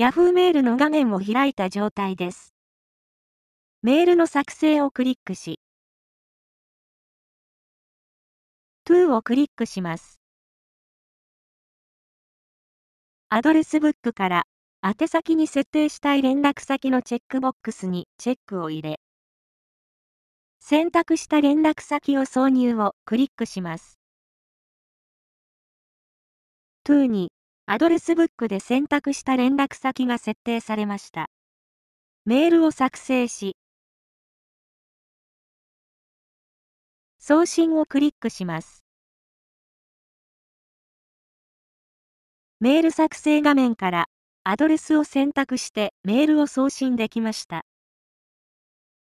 Yahoo メールの画面を開いた状態です。メールの作成をクリックし、To をクリックします。アドレスブックから宛先に設定したい連絡先のチェックボックスにチェックを入れ、選択した連絡先を挿入をクリックします。To にアドレスブックで選択した連絡先が設定されました。メールを作成し、送信をクリックします。メール作成画面からアドレスを選択してメールを送信できました。